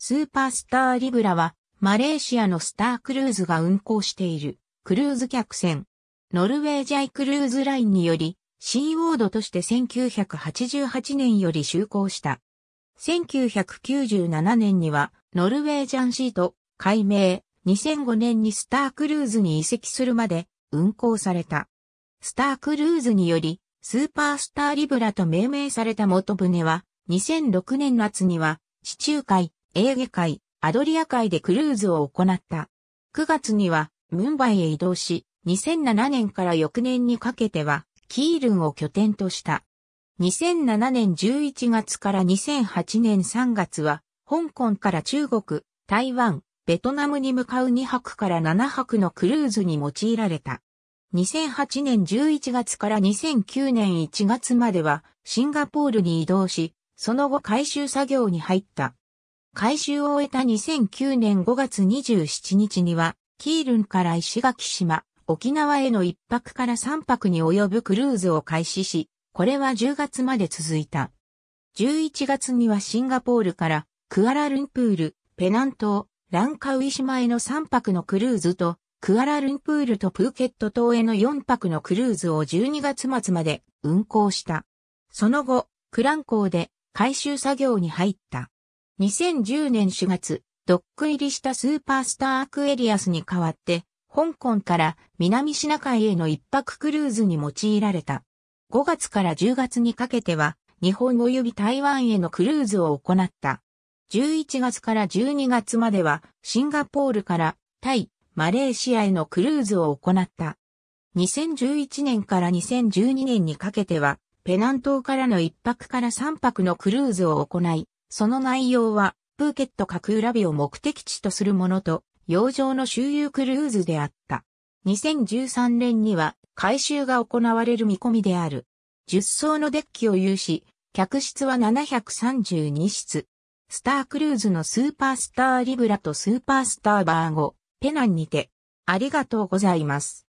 スーパースターリブラは、マレーシアのスタークルーズが運航している、クルーズ客船。ノルウェージャイクルーズラインにより、シーウォードとして1988年より就航した。1997年には、ノルウェージャンシート、改名、2005年にスタークルーズに移籍するまで運航された。スタークルーズにより、スーパースターリブラと命名された元船は、2006年夏には、地中海、エーゲ海、アドリア海でクルーズを行った。9月にはムンバイへ移動し、2007年から翌年にかけては、キールンを拠点とした。2007年11月から2008年3月は、香港から中国、台湾、ベトナムに向かう2泊から7泊のクルーズに用いられた。2008年11月から2009年1月まではシンガポールに移動し、その後回収作業に入った。改修を終えた2009年5月27日には、キールンから石垣島、沖縄への一泊から三泊に及ぶクルーズを開始し、これは10月まで続いた。11月にはシンガポールからクアラルンプール、ペナン島、ランカウイ島への3泊のクルーズと、クアラルンプールとプーケット島への4泊のクルーズを12月末まで運行した。その後、クラン港で回収作業に入った。2010年4月、ドック入りしたスーパースターアクエリアスに代わって、香港から南シナ海への一泊クルーズに用いられた。5月から10月にかけては、日本及び台湾へのクルーズを行った。11月から12月までは、シンガポールからタイ、マレーシアへのクルーズを行った。2011年から2012年にかけては、ペナン島からの1泊から3泊のクルーズを行い、その内容は、プーケット各浦日を目的地とするものと、洋上の周遊クルーズであった。2013年には、改修が行われる見込みである。10層のデッキを有し、客室は732室。スタークルーズのスーパースターリブラとスーパースターバーゴ、ペナンにて、ありがとうございます。